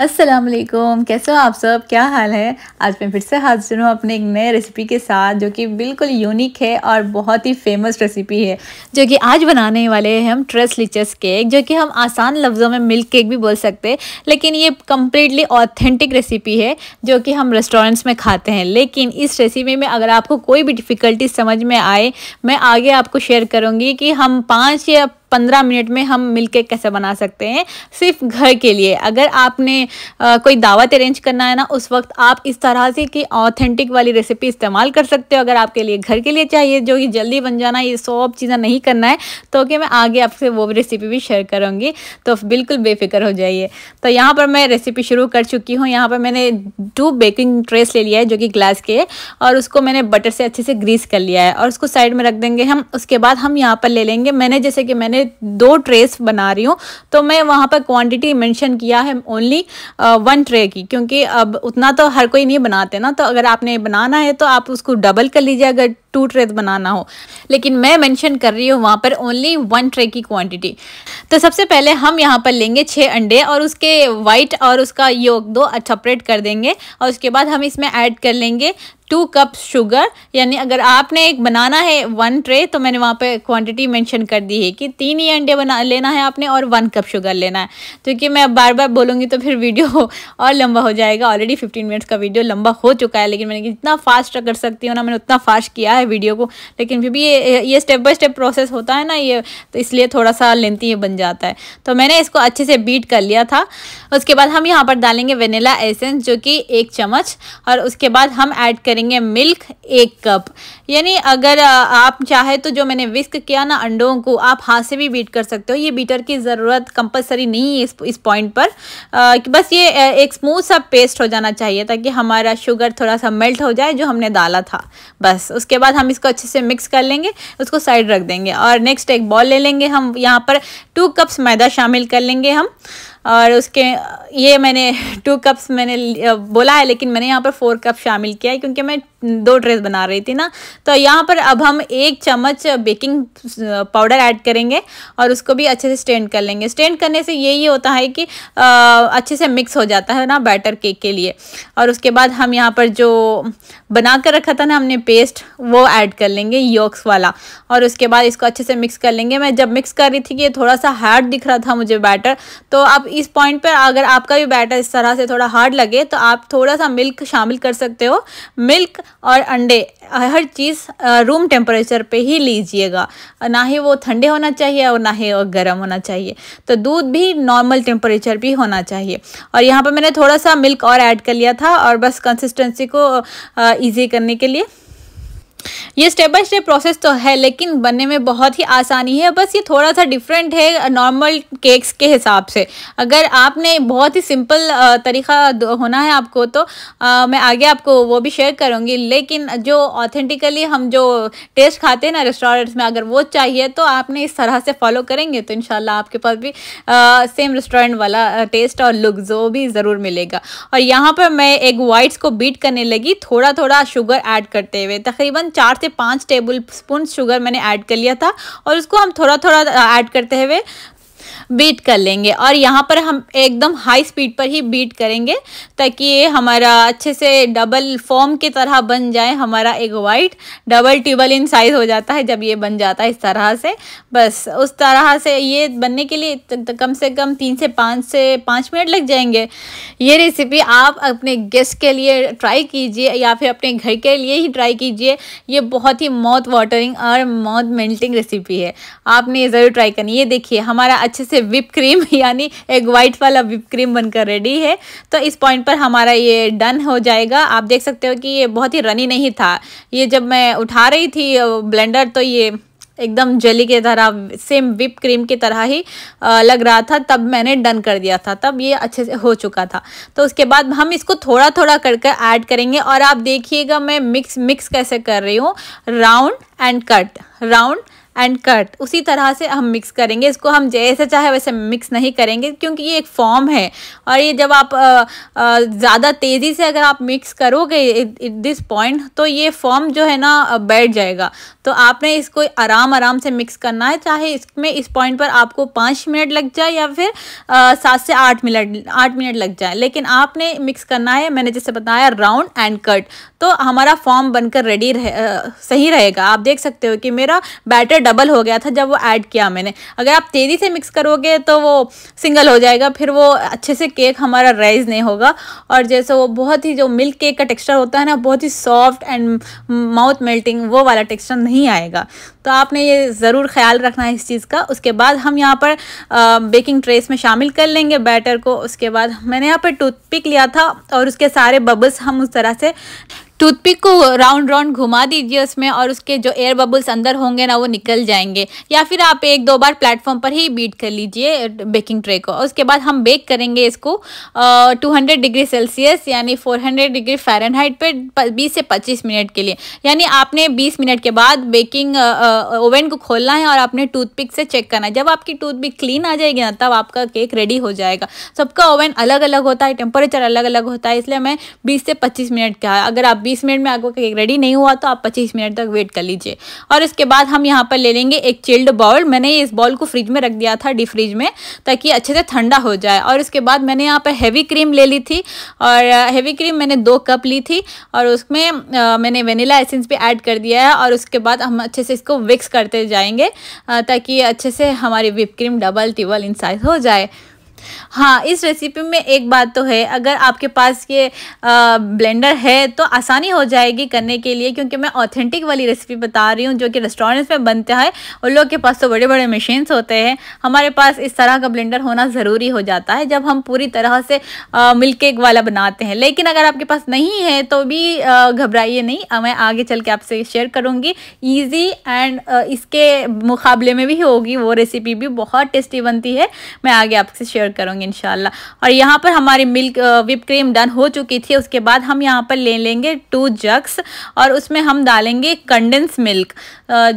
असलम कैसे हो आप सब क्या हाल है आज मैं फिर से हाजिर हूँ अपने एक नए रेसिपी के साथ जो कि बिल्कुल यूनिक है और बहुत ही फेमस रेसिपी है जो कि आज बनाने वाले हैं हम ट्रेस लिचस केक जो कि हम आसान लफ्ज़ों में मिल्क केक भी बोल सकते हैं लेकिन ये कम्प्लीटली ऑथेंटिक रेसिपी है जो कि हम रेस्टोरेंट्स में खाते हैं लेकिन इस रेसिपी में अगर आपको कोई भी डिफ़िकल्टी समझ में आए मैं आगे आपको शेयर करूँगी कि हम पाँच या पंद्रह मिनट में हम मिल कैसे बना सकते हैं सिर्फ घर के लिए अगर आपने आ, कोई दावत अरेंज करना है ना उस वक्त आप इस तरह से कि ऑथेंटिक वाली रेसिपी इस्तेमाल कर सकते हो अगर आपके लिए घर के लिए चाहिए जो कि जल्दी बन जाना ये सब चीज़ें नहीं करना है तो कि मैं आगे आपसे वो रेसिपी भी शेयर करूँगी तो बिल्कुल बेफिक्र हो जाइए तो यहाँ पर मैं रेसिपी शुरू कर चुकी हूँ यहाँ पर मैंने टू बेकिंग ट्रेस ले लिया है जो कि ग्लास के और उसको मैंने बटर से अच्छे से ग्रीस कर लिया है और उसको साइड में रख देंगे हम उसके बाद हम यहाँ पर ले लेंगे मैंने जैसे कि मैंने मैंने दो ट्रेस बना रही हूँ तो मैं वहाँ पर क्वांटिटी मेंशन किया है ओनली वन ट्रे की क्योंकि अब उतना तो हर कोई नहीं बनाते ना तो अगर आपने बनाना है तो आप उसको डबल कर लीजिए अगर टू ट्रेज तो बनाना हो लेकिन मैं मेंशन कर रही हूँ वहाँ पर ओनली वन ट्रे की क्वांटिटी तो सबसे पहले हम यहाँ पर लेंगे छः अंडे और उसके वाइट और उसका योग दो सेपरेट कर देंगे और उसके बाद हम इसमें ऐड कर लेंगे टू कप शुगर यानी अगर आपने एक बनाना है वन ट्रे तो मैंने वहाँ पे क्वांटिटी मेंशन कर दी है कि तीन ही अंडे बना लेना है आपने और वन कप शुगर लेना है तो क्योंकि तो मैं बार बार बोलूँगी तो फिर वीडियो और लंबा हो जाएगा ऑलरेडी फिफ्टीन मिनट्स का वीडियो लंबा हो चुका है लेकिन मैंने जितना फास्ट कर सकती हूँ ना मैंने उतना फास्ट किया है वीडियो को लेकिन फिर भी ये ये स्टेप बाय स्टेप प्रोसेस होता है ना ये तो इसलिए थोड़ा सा लेंथी ये बन जाता है तो मैंने इसको अच्छे से बीट कर लिया था उसके बाद हम यहाँ पर डालेंगे वेनिला एसेंस जो कि एक चम्मच और उसके बाद हम ऐड करेंगे मिल्क एक कप यानी अगर आप चाहे तो जो मैंने विस्क किया ना अंडों को आप हाथ से भी बीट कर सकते हो ये बीटर की ज़रूरत कंपलसरी नहीं है इस इस पॉइंट पर आ, कि बस ये एक स्मूथ सा पेस्ट हो जाना चाहिए ताकि हमारा शुगर थोड़ा सा मेल्ट हो जाए जो हमने डाला था बस उसके बाद हम इसको अच्छे से मिक्स कर लेंगे उसको साइड रख देंगे और नेक्स्ट एक बॉल ले लेंगे हम यहाँ पर टू कप्स मैदा शामिल कर लेंगे हम और उसके ये मैंने टू कप्स मैंने बोला है लेकिन मैंने यहाँ पर फोर कप शामिल किया है क्योंकि मैं दो ड्रेस बना रही थी ना तो यहाँ पर अब हम एक चम्मच बेकिंग पाउडर ऐड करेंगे और उसको भी अच्छे से स्टेंड कर लेंगे स्टेंड करने से यही होता है कि आ, अच्छे से मिक्स हो जाता है ना बैटर केक के लिए और उसके बाद हम यहाँ पर जो बना कर रखा था ना हमने पेस्ट वो ऐड कर लेंगे योक्स वाला और उसके बाद इसको अच्छे से मिक्स कर लेंगे मैं जब मिक्स कर रही थी कि ये थोड़ा सा हार्ड दिख रहा था मुझे बैटर तो आप इस पॉइंट पर अगर आपका भी बैटर इस तरह से थोड़ा हार्ड लगे तो आप थोड़ा सा मिल्क शामिल कर सकते हो मिल्क और अंडे हर चीज़ रूम टेम्परेचर पे ही लीजिएगा ना ही वो ठंडे होना चाहिए और ना ही वो गर्म होना चाहिए तो दूध भी नॉर्मल टेम्परेचर भी होना चाहिए और यहाँ पर मैंने थोड़ा सा मिल्क और ऐड कर लिया था और बस कंसिस्टेंसी को ईजी करने के लिए ये स्टेप बाय स्टेप प्रोसेस तो है लेकिन बनने में बहुत ही आसानी है बस ये थोड़ा सा डिफरेंट है नॉर्मल केक्स के हिसाब से अगर आपने बहुत ही सिंपल तरीका होना है आपको तो आ, मैं आगे आपको वो भी शेयर करूँगी लेकिन जो ऑथेंटिकली हम जो टेस्ट खाते हैं ना रेस्टोरेंट्स में अगर वो चाहिए तो आपने इस तरह से फॉलो करेंगे तो इन आपके पास भी आ, सेम रेस्टोरेंट वाला टेस्ट और लुक जो भी ज़रूर मिलेगा और यहाँ पर मैं एक वाइट्स को बीट करने लगी थोड़ा थोड़ा शुगर ऐड करते हुए तकरीबन चार से पाँच टेबल स्पून शुगर मैंने ऐड कर लिया था और उसको हम थोड़ा थोड़ा ऐड करते हुए बीट कर लेंगे और यहाँ पर हम एकदम हाई स्पीड पर ही बीट करेंगे ताकि ये हमारा अच्छे से डबल फॉर्म की तरह बन जाए हमारा एक वाइट डबल ट्यूबल इन साइज़ हो जाता है जब ये बन जाता है इस तरह से बस उस तरह से ये बनने के लिए कम से कम तीन से पाँच से पाँच मिनट लग जाएंगे ये रेसिपी आप अपने गेस्ट के लिए ट्राई कीजिए या फिर अपने घर के लिए ही ट्राई कीजिए ये बहुत ही माउथ वाटरिंग और माउथ मेल्टिंग रेसिपी है आपने ज़रूर ट्राई करनी ये देखिए हमारा अच्छे से से विप क्रीम यानी एक वाइट वाला विप क्रीम बनकर रेडी है तो इस पॉइंट पर हमारा ये डन हो जाएगा आप देख सकते हो कि ये बहुत ही रनी नहीं था ये जब मैं उठा रही थी ब्लेंडर तो ये एकदम जेली के तरह सेम विप क्रीम की तरह ही लग रहा था तब मैंने डन कर दिया था तब ये अच्छे से हो चुका था तो उसके बाद हम इसको थोड़ा थोड़ा करके ऐड करेंगे और आप देखिएगा मैं मिक्स मिक्स कैसे कर रही हूँ round and cut round and cut उसी तरह से हम मिक्स करेंगे इसको हम जैसे चाहे वैसे मिक्स नहीं करेंगे क्योंकि ये एक फॉर्म है और ये जब आप ज़्यादा तेज़ी से अगर आप मिक्स करोगे दिस पॉइंट तो ये फॉर्म जो है ना बैठ जाएगा तो आपने इसको आराम आराम से मिक्स करना है चाहे इसमें इस पॉइंट पर आपको पाँच मिनट लग जाए या फिर सात से आठ मिनट आठ मिनट लग जाए लेकिन आपने मिक्स करना है मैंने जैसे बताया राउंड एंड कट तो हमारा फॉर्म बनकर रेडी रह, आ, सही रहेगा आप देख सकते हो कि मेरा बैटर डबल हो गया था जब वो ऐड किया मैंने अगर आप तेज़ी से मिक्स करोगे तो वो सिंगल हो जाएगा फिर वो अच्छे से केक हमारा राइज नहीं होगा और जैसे वो बहुत ही जो मिल्क केक का टेक्स्चर होता है ना बहुत ही सॉफ्ट एंड माउथ मेल्टिंग वो वाला टेक्स्चर नहीं आएगा तो आपने ये ज़रूर ख्याल रखना है इस चीज़ का उसके बाद हम यहाँ पर आ, बेकिंग ट्रेस में शामिल कर लेंगे बैटर को उसके बाद मैंने यहाँ पर टूथपिक लिया था और उसके सारे बबल्स हम उस तरह से टूथपिक को राउंड राउंड घुमा दीजिए उसमें और उसके जो एयर बबल्स अंदर होंगे ना वो निकल जाएंगे या फिर आप एक दो बार प्लेटफॉर्म पर ही बीट कर लीजिए बेकिंग ट्रे को उसके बाद हम बेक करेंगे इसको टू हंड्रेड डिग्री सेल्सियस यानी फोर हंड्रेड डिग्री फ़ारेनहाइट पर बीस से पच्चीस मिनट के लिए यानी आपने बीस मिनट के बाद बेकिंग ओवन को खोलना है और आपने टूथपिक से चेक करना है जब आपकी टूथपिक क्लीन आ जाएगी ना तब आपका केक रेडी हो जाएगा सबका ओवन अलग अलग होता है टेम्परेचर अलग अलग होता है इसलिए मैं बीस से पच्चीस मिनट का अगर आप बीस मिनट में आपका केक रेडी नहीं हुआ तो आप पच्चीस मिनट तक वेट कर लीजिए और इसके बाद हम यहाँ पर ले लेंगे एक चिल्ड बॉल मैंने इस बॉल को फ्रिज में रख दिया था डी फ्रिज में ताकि अच्छे से ठंडा हो जाए और इसके बाद मैंने यहाँ पर हैवी क्रीम ले ली थी और हैवी क्रीम मैंने दो कप ली थी और उसमें मैंने वेनीला एसेंस भी ऐड कर दिया है और उसके बाद हम अच्छे से इसको विक्स करते जाएंगे ताकि अच्छे से हमारी विप क्रीम डबल टिबल इन साइज हो जाए हाँ इस रेसिपी में एक बात तो है अगर आपके पास ये आ, ब्लेंडर है तो आसानी हो जाएगी करने के लिए क्योंकि मैं ऑथेंटिक वाली रेसिपी बता रही हूँ जो कि रेस्टोरेंट्स में बनता है उन लोग के पास तो बड़े बड़े मशीन्स होते हैं हमारे पास इस तरह का ब्लेंडर होना ज़रूरी हो जाता है जब हम पूरी तरह से मिल्क केक वाला बनाते हैं लेकिन अगर आपके पास नहीं है तो भी घबराइए नहीं मैं आगे चल के आपसे शेयर करूँगी ईजी एंड इसके मुकाबले में भी होगी वो रेसिपी भी बहुत टेस्टी बनती है मैं आगे आपसे शेयर शेयर करूँगी इन और यहाँ पर हमारी मिल्क विप क्रीम डन हो चुकी थी उसके बाद हम यहाँ पर ले लेंगे टू जग्स और उसमें हम डालेंगे कंडेंस मिल्क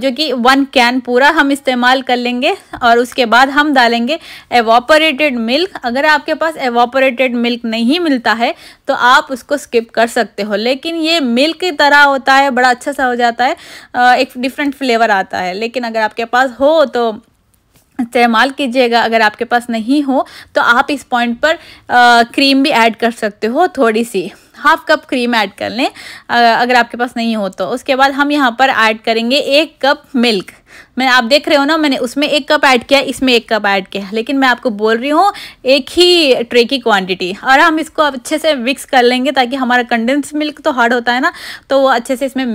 जो कि वन कैन पूरा हम इस्तेमाल कर लेंगे और उसके बाद हम डालेंगे एवोपरेटेड मिल्क अगर आपके पास एवॉपरेटेड मिल्क नहीं मिलता है तो आप उसको स्किप कर सकते हो लेकिन ये मिल्क की तरह होता है बड़ा अच्छा सा हो जाता है एक डिफरेंट फ्लेवर आता है लेकिन अगर आपके पास हो तो इस्तेमाल कीजिएगा अगर आपके पास नहीं हो तो आप इस पॉइंट पर आ, क्रीम भी ऐड कर सकते हो थोड़ी सी हाफ कप क्रीम ऐड कर लें अगर आपके पास नहीं हो तो उसके बाद हम यहाँ पर ऐड करेंगे एक कप मिल्क मैं आप देख रहे हो ना मैंने उसमें एक कप ऐड किया इसमें एक कप ऐड किया लेकिन मैं आपको बोल रही हूँ एक ही ट्रे की क्वांटिटी और हम इसको अच्छे से मिक्स कर लेंगे ताकि हमारा कंडेंस मिल्क तो हार्ड होता है ना तो वो अच्छे से इसमें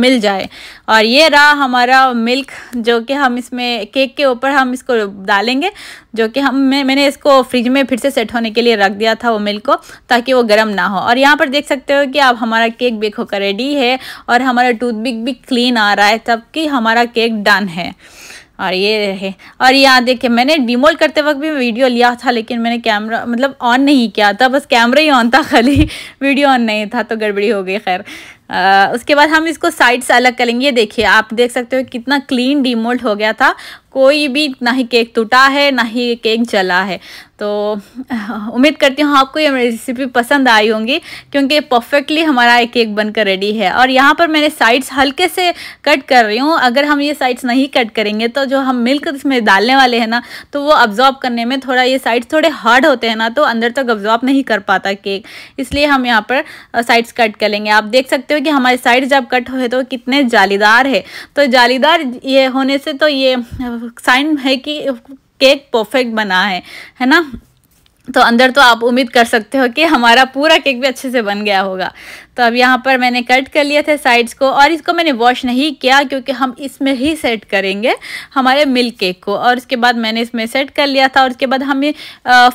मिल जाए और ये रहा हमारा मिल्क जो कि हम इसमें केक के ऊपर हम इसको डालेंगे जो कि हम मैं, मैंने इसको फ्रिज में फिर से सेट होने के लिए रख दिया था वो मिल्क को ताकि वो गर्म ना हो और यहाँ पर देख सकते हो कि अब हमारा केक बेक होकर रेडी है और हमारा टूथपिक भी क्लीन आ रहा है तब हमारा केक डन है और ये रहे और यहाँ देखे मैंने डिमोल करते वक्त भी वीडियो लिया था लेकिन मैंने कैमरा मतलब ऑन नहीं किया था बस कैमरा ही ऑन था खाली वीडियो ऑन नहीं था तो गड़बड़ी हो गई खैर उसके बाद हम इसको साइड से अलग करेंगे ये देखिए आप देख सकते हो कितना क्लीन डिमोल्ड हो गया था कोई भी ना ही केक टूटा है ना ही केक जला है तो उम्मीद करती हूँ आपको ये रेसिपी पसंद आई होंगी क्योंकि परफेक्टली हमारा एक केक बनकर रेडी है और यहाँ पर मैंने साइड्स हल्के से कट कर रही हूँ अगर हम ये साइड्स नहीं कट करेंगे तो जो हम मिल्क इसमें डालने वाले हैं ना तो वो अब्जॉर्ब करने में थोड़ा ये साइड्स थोड़े हार्ड होते हैं ना तो अंदर तक तो अब्जॉर्ब नहीं कर पाता केक इसलिए हम यहाँ पर साइड्स कट कर लेंगे आप देख सकते हो कि हमारे साइड जब कट हुए तो कितने जालीदार है तो जालीदार ये होने से तो ये साइन है कि केक परफेक्ट बना है है ना तो अंदर तो आप उम्मीद कर सकते हो कि हमारा पूरा केक भी अच्छे से बन गया होगा तो अब यहाँ पर मैंने कट कर लिया था साइड्स को और इसको मैंने वॉश नहीं किया क्योंकि हम इसमें ही सेट करेंगे हमारे मिल्क केक को और उसके बाद मैंने इसमें सेट कर लिया था और उसके बाद हमें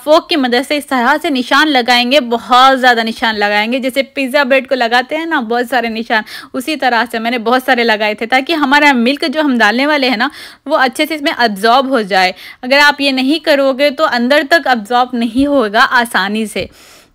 फोक की मदद से इस तरह से निशान लगाएंगे बहुत ज़्यादा निशान लगाएंगे जैसे पिज़्ज़ा ब्रेड को लगाते हैं ना बहुत सारे निशान उसी तरह से मैंने बहुत सारे लगाए थे ताकि हमारा मिल्क जो हम डालने वाले हैं ना वो अच्छे से इसमें अब्जॉर्ब हो जाए अगर आप ये नहीं करोगे तो अंदर तक अब्जॉर्ब नहीं होगा आसानी से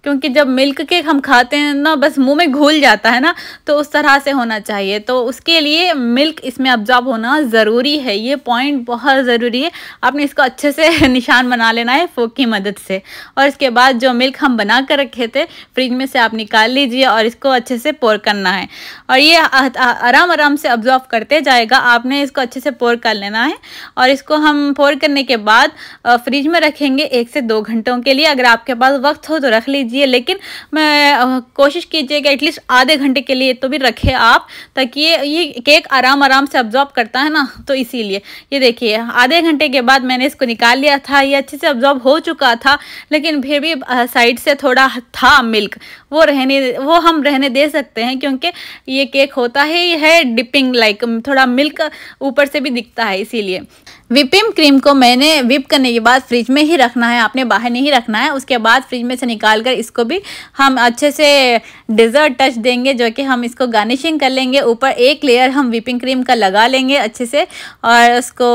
क्योंकि जब मिल्क केक हम खाते हैं ना बस मुंह में घुल जाता है ना तो उस तरह से होना चाहिए तो उसके लिए मिल्क इसमें ऑब्जॉर्ब होना ज़रूरी है ये पॉइंट बहुत ज़रूरी है आपने इसको अच्छे से निशान बना लेना है फोक की मदद से और इसके बाद जो मिल्क हम बना कर रखे थे फ्रिज में से आप निकाल लीजिए और इसको अच्छे से पोर करना है और ये आराम आराम से ऑब्जॉर्व करते जाएगा आपने इसको अच्छे से पोर कर लेना है और इसको हम पोर करने के बाद फ्रिज में रखेंगे एक से दो घंटों के लिए अगर आपके पास वक्त हो तो रख लीजिए कीजिए लेकिन मैं कोशिश कीजिए कि एटलीस्ट आधे घंटे के लिए तो भी रखें आप ताकि ये ये केक आराम आराम से अब्जॉर्ब करता है ना तो इसीलिए ये देखिए आधे घंटे के बाद मैंने इसको निकाल लिया था ये अच्छे से अब्जॉर्ब हो चुका था लेकिन फिर भी साइड से थोड़ा था मिल्क वो रहने वो हम रहने दे सकते हैं क्योंकि ये केक होता है ये है डिपिंग लाइक थोड़ा मिल्क ऊपर से भी दिखता है इसीलिए विपिंग क्रीम को मैंने विप करने के बाद फ्रिज में ही रखना है आपने बाहर नहीं रखना है उसके बाद फ्रिज में से निकाल कर इसको भी हम अच्छे से डिज़र्ट टच देंगे जो कि हम इसको गार्निशिंग कर लेंगे ऊपर एक लेयर हम विपिंग क्रीम का लगा लेंगे अच्छे से और उसको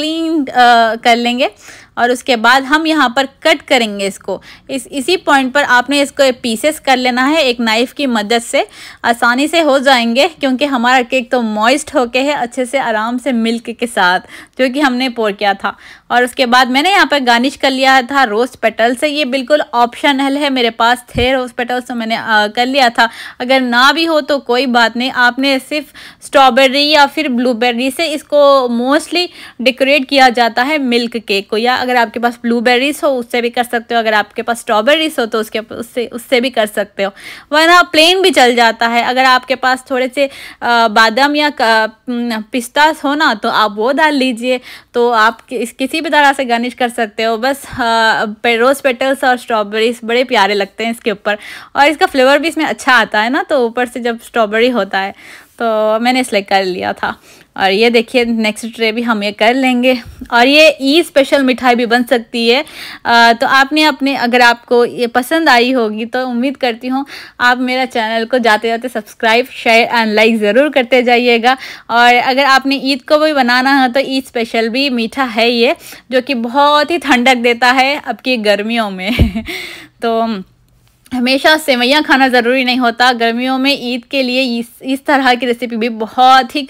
क्लीन कर लेंगे और उसके बाद हम यहाँ पर कट करेंगे इसको इस इसी पॉइंट पर आपने इसको पीसेस कर लेना है एक नाइफ़ की मदद से आसानी से हो जाएंगे क्योंकि हमारा केक तो मॉइस्ट होके है अच्छे से आराम से मिल्क के साथ जो कि हमने पोर किया था और उसके बाद मैंने यहाँ पर गार्निश कर लिया था रोस्ट पेटल से ये बिल्कुल ऑप्शनल है मेरे पास थे रोस्ट पेटल तो मैंने आ, कर लिया था अगर ना भी हो तो कोई बात नहीं आपने सिर्फ स्ट्रॉबेरी या फिर ब्लूबेरी से इसको मोस्टली डेकोरेट किया जाता है मिल्क केक को या अगर आपके पास ब्लूबेरीज हो उससे भी कर सकते हो अगर आपके पास स्ट्रॉबेरीज हो तो उसके उससे उससे भी कर सकते हो वरना प्लेन भी चल जाता है अगर आपके पास थोड़े से बादाम या पिस्ता हो ना तो आप वो डाल लीजिए तो आप किसी किसी भी तरह से गार्निश कर सकते हो बस रोज़ हाँ, पेटल्स और स्ट्रॉबेरीज बड़े प्यारे लगते हैं इसके ऊपर और इसका फ्लेवर भी इसमें अच्छा आता है ना तो ऊपर से जब स्ट्रॉबेरी होता है तो मैंने इसलिए कर लिया था और ये देखिए नेक्स्ट ट्रे भी हम ये कर लेंगे और ये ई e स्पेशल मिठाई भी बन सकती है आ, तो आपने अपने अगर आपको ये पसंद आई होगी तो उम्मीद करती हूँ आप मेरा चैनल को जाते जाते सब्सक्राइब शेयर एंड लाइक ज़रूर करते जाइएगा और अगर आपने ईद को भी बनाना है तो ईद स्पेशल भी मीठा है ये जो कि बहुत ही ठंडक देता है अब की गर्मियों में तो हमेशा सेवैयाँ खाना ज़रूरी नहीं होता गर्मियों में ईद के लिए इस इस तरह की रेसिपी भी बहुत ही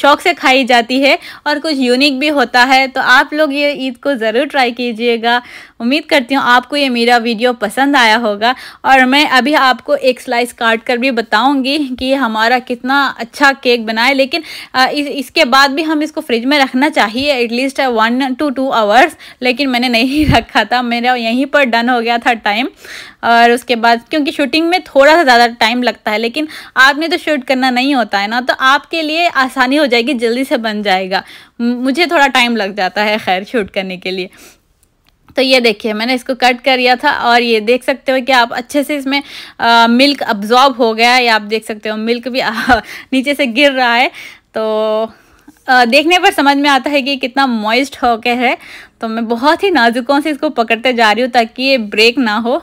शौक़ से खाई जाती है और कुछ यूनिक भी होता है तो आप लोग ये ईद को ज़रूर ट्राई कीजिएगा उम्मीद करती हूँ आपको ये मेरा वीडियो पसंद आया होगा और मैं अभी आपको एक स्लाइस काट कर भी बताऊँगी कि हमारा कितना अच्छा केक बना है लेकिन इस, इसके बाद भी हम इसको फ्रिज में रखना चाहिए at least one two two hours लेकिन मैंने नहीं रखा था मेरा यहीं पर डन हो गया था टाइम और उसके बाद क्योंकि शूटिंग में थोड़ा सा ज़्यादा टाइम लगता है लेकिन आपने तो शूट करना नहीं होता है ना तो आपके लिए आसानी हो जाएगी जल्दी से बन जाएगा मुझे थोड़ा टाइम लग जाता है खैर शूट करने के लिए तो ये देखिए मैंने इसको कट कर लिया था और ये देख सकते हो कि आप अच्छे से इसमें आ, मिल्क अब्जॉर्ब हो गया है या आप देख सकते हो मिल्क भी आ, नीचे से गिर रहा है तो आ, देखने पर समझ में आता है कि कितना मॉइस्ट होके है तो मैं बहुत ही नाजुकों से इसको पकड़ते जा रही हूँ ताकि ये ब्रेक ना हो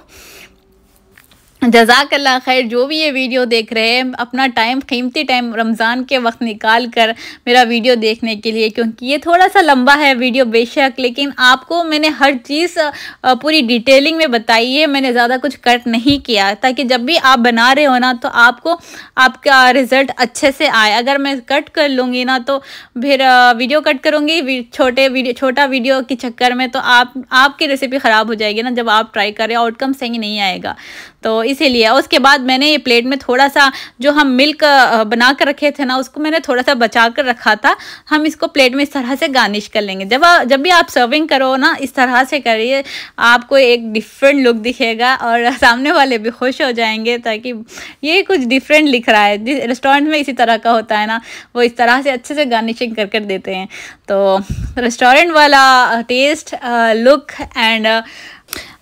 जजाकल्ला खैर जो भी ये वीडियो देख रहे हैं अपना टाइम कीमती टाइम रमज़ान के वक्त निकाल कर मेरा वीडियो देखने के लिए क्योंकि ये थोड़ा सा लंबा है वीडियो बेशक लेकिन आपको मैंने हर चीज़ पूरी डिटेलिंग में बताई है मैंने ज़्यादा कुछ कट नहीं किया ताकि जब भी आप बना रहे हो ना तो आपको आपका रिज़ल्ट अच्छे से आए अगर मैं कट कर लूँगी ना तो फिर वीडियो कट करूँगी छोटे वीडियो छोटा वीडियो के चक्कर में तो आप आपकी रेसिपी ख़राब हो जाएगी ना जब आप ट्राई करें आउटकम सही नहीं आएगा तो इसीलिए उसके बाद मैंने ये प्लेट में थोड़ा सा जो हम मिल्क बना कर रखे थे ना उसको मैंने थोड़ा सा बचा कर रखा था हम इसको प्लेट में इस तरह से गार्निश कर लेंगे जब जब भी आप सर्विंग करो ना इस तरह से करिए आपको एक डिफरेंट लुक दिखेगा और सामने वाले भी खुश हो जाएंगे ताकि ये कुछ डिफरेंट लिख रहा है रेस्टोरेंट में इसी तरह का होता है ना वो इस तरह से अच्छे से गार्निशिंग कर कर देते हैं तो रेस्टोरेंट वाला टेस्ट लुक एंड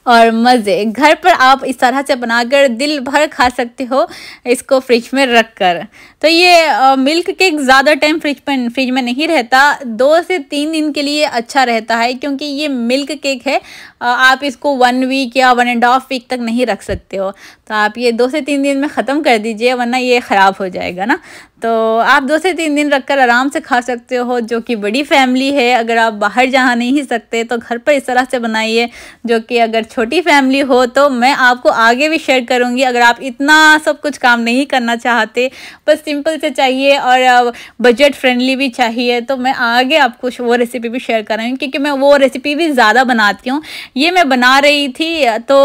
और मज़े घर पर आप इस तरह से बनाकर दिल भर खा सकते हो इसको फ्रिज में रख कर तो ये मिल्क केक ज़्यादा टाइम फ्रिज पर फ्रिज में नहीं रहता दो से तीन दिन के लिए अच्छा रहता है क्योंकि ये मिल्क केक है आप इसको वन वीक या वन एंड हाफ वीक तक नहीं रख सकते हो तो आप ये दो से तीन दिन में ख़त्म कर दीजिए वरना ये ख़राब हो जाएगा ना तो आप दो से तीन दिन रख कर आराम से खा सकते हो जो कि बड़ी फैमिली है अगर आप बाहर जा नहीं सकते तो घर पर इस तरह से बनाइए जो कि अगर छोटी फैमिली हो तो मैं आपको आगे भी शेयर करूँगी अगर आप इतना सब कुछ काम नहीं करना चाहते बस सिंपल से चाहिए और बजट फ्रेंडली भी चाहिए तो मैं आगे आपको वो रेसिपी भी शेयर कराऊँगी क्योंकि मैं वो रेसिपी भी ज़्यादा बनाती हूँ ये मैं बना रही थी तो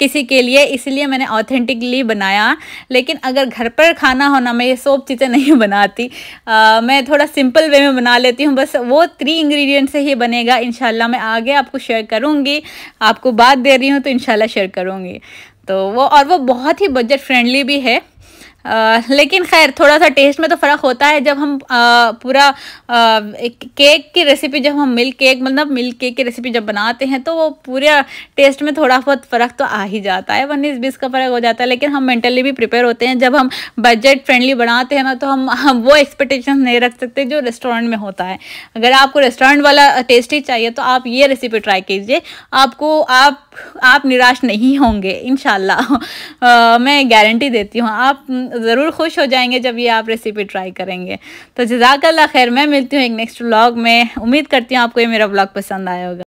किसी के लिए इसलिए मैंने ऑथेंटिकली बनाया लेकिन अगर घर पर खाना होना मैं ये सोप चीज़ें नहीं बनाती आ, मैं थोड़ा सिंपल वे में बना लेती हूँ बस वो थ्री इंग्रेडिएंट से ही बनेगा इन मैं आगे आपको शेयर करूँगी आपको बात दे रही हूँ तो इन शेयर करूँगी तो वो और वो बहुत ही बजट फ्रेंडली भी है आ, लेकिन खैर थोड़ा सा टेस्ट में तो फ़र्क होता है जब हम आ, पूरा आ, केक की रेसिपी जब हम मिल्क केक मतलब मिल्क केक की रेसिपी जब बनाते हैं तो वो पूरा टेस्ट में थोड़ा बहुत फ़र्क तो आ ही जाता है वनीस बीस का फ़र्क हो जाता है लेकिन हम मेंटली भी प्रिपेयर होते हैं जब हम बजट फ्रेंडली बनाते हैं ना तो हम, हम वो एक्सपेक्टेशन नहीं रख सकते जो रेस्टोरेंट में होता है अगर आपको रेस्टोरेंट वाला टेस्ट ही चाहिए तो आप ये रेसिपी ट्राई कीजिए आपको आप आप निराश नहीं होंगे इन मैं गारंटी देती हूँ आप ज़रूर खुश हो जाएंगे जब ये आप रेसिपी ट्राई करेंगे तो जजाकल्ला खैर मैं मिलती हूँ एक नेक्स्ट व्लॉग में उम्मीद करती हूँ आपको ये मेरा व्लॉग पसंद आया होगा